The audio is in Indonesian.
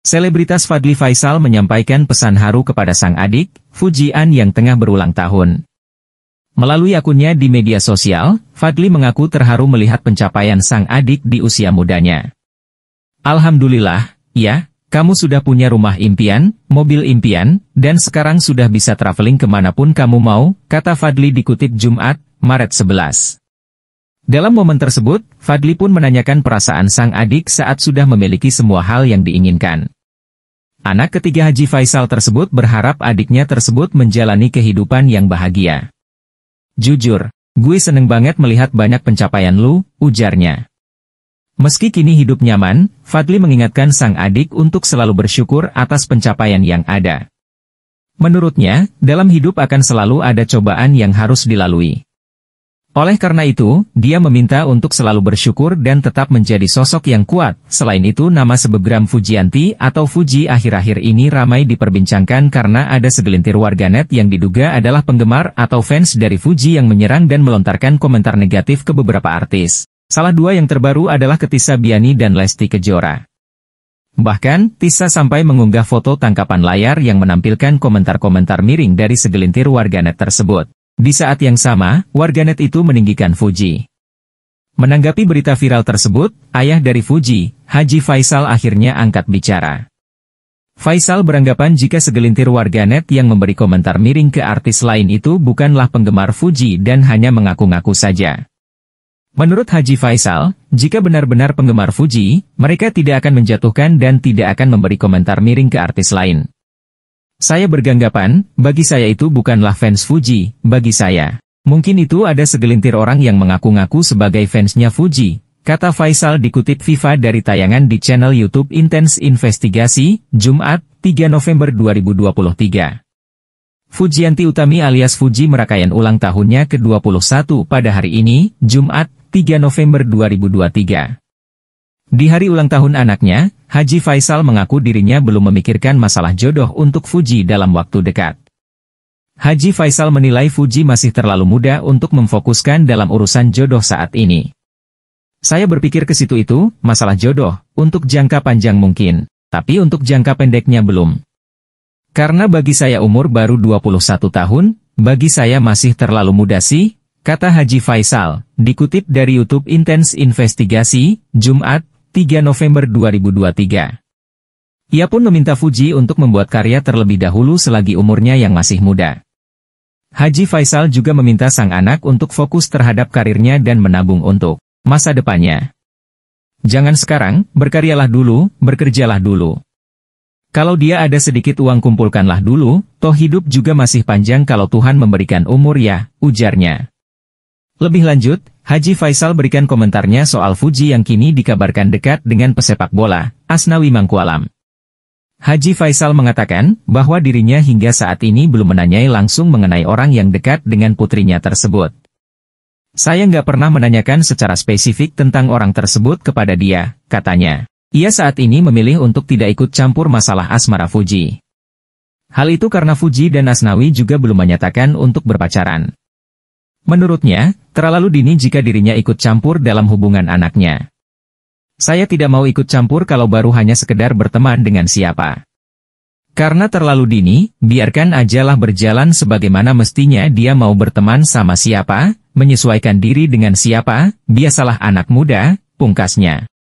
Selebritas Fadli Faisal menyampaikan pesan haru kepada sang adik, Fujian yang tengah berulang tahun. Melalui akunnya di media sosial, Fadli mengaku terharu melihat pencapaian sang adik di usia mudanya. Alhamdulillah, ya, kamu sudah punya rumah impian, mobil impian, dan sekarang sudah bisa traveling kemanapun kamu mau, kata Fadli dikutip Jumat, Maret 11. Dalam momen tersebut, Fadli pun menanyakan perasaan sang adik saat sudah memiliki semua hal yang diinginkan. Anak ketiga Haji Faisal tersebut berharap adiknya tersebut menjalani kehidupan yang bahagia. Jujur, gue seneng banget melihat banyak pencapaian lu, ujarnya. Meski kini hidup nyaman, Fadli mengingatkan sang adik untuk selalu bersyukur atas pencapaian yang ada. Menurutnya, dalam hidup akan selalu ada cobaan yang harus dilalui. Oleh karena itu, dia meminta untuk selalu bersyukur dan tetap menjadi sosok yang kuat. Selain itu nama sebegram Fujianti atau Fuji akhir-akhir ini ramai diperbincangkan karena ada segelintir warganet yang diduga adalah penggemar atau fans dari Fuji yang menyerang dan melontarkan komentar negatif ke beberapa artis. Salah dua yang terbaru adalah Ketisa Biani dan Lesti Kejora. Bahkan, Tisa sampai mengunggah foto tangkapan layar yang menampilkan komentar-komentar miring dari segelintir warganet tersebut. Di saat yang sama, warganet itu meninggikan Fuji. Menanggapi berita viral tersebut, ayah dari Fuji, Haji Faisal akhirnya angkat bicara. Faisal beranggapan jika segelintir warganet yang memberi komentar miring ke artis lain itu bukanlah penggemar Fuji dan hanya mengaku-ngaku saja. Menurut Haji Faisal, jika benar-benar penggemar Fuji, mereka tidak akan menjatuhkan dan tidak akan memberi komentar miring ke artis lain. Saya berganggapan, bagi saya itu bukanlah fans Fuji, bagi saya. Mungkin itu ada segelintir orang yang mengaku-ngaku sebagai fansnya Fuji, kata Faisal dikutip FIFA dari tayangan di channel YouTube Intense Investigasi, Jumat, 3 November 2023. Fujianti Utami alias Fuji merakayan ulang tahunnya ke-21 pada hari ini, Jumat, 3 November 2023. Di hari ulang tahun anaknya, Haji Faisal mengaku dirinya belum memikirkan masalah jodoh untuk Fuji dalam waktu dekat. Haji Faisal menilai Fuji masih terlalu muda untuk memfokuskan dalam urusan jodoh saat ini. Saya berpikir ke situ itu, masalah jodoh, untuk jangka panjang mungkin, tapi untuk jangka pendeknya belum. Karena bagi saya umur baru 21 tahun, bagi saya masih terlalu muda sih, kata Haji Faisal, dikutip dari YouTube Intense Investigasi, Jumat, 3 November 2023. Ia pun meminta Fuji untuk membuat karya terlebih dahulu selagi umurnya yang masih muda. Haji Faisal juga meminta sang anak untuk fokus terhadap karirnya dan menabung untuk masa depannya. Jangan sekarang, berkaryalah dulu, bekerjalah dulu. Kalau dia ada sedikit uang kumpulkanlah dulu, toh hidup juga masih panjang kalau Tuhan memberikan umur ya, ujarnya. Lebih lanjut, Haji Faisal berikan komentarnya soal Fuji yang kini dikabarkan dekat dengan pesepak bola, Asnawi Mangkualam. Haji Faisal mengatakan bahwa dirinya hingga saat ini belum menanyai langsung mengenai orang yang dekat dengan putrinya tersebut. Saya nggak pernah menanyakan secara spesifik tentang orang tersebut kepada dia, katanya. Ia saat ini memilih untuk tidak ikut campur masalah asmara Fuji. Hal itu karena Fuji dan Asnawi juga belum menyatakan untuk berpacaran. Menurutnya, terlalu dini jika dirinya ikut campur dalam hubungan anaknya. Saya tidak mau ikut campur kalau baru hanya sekedar berteman dengan siapa. Karena terlalu dini, biarkan ajalah berjalan sebagaimana mestinya dia mau berteman sama siapa, menyesuaikan diri dengan siapa, biasalah anak muda, pungkasnya.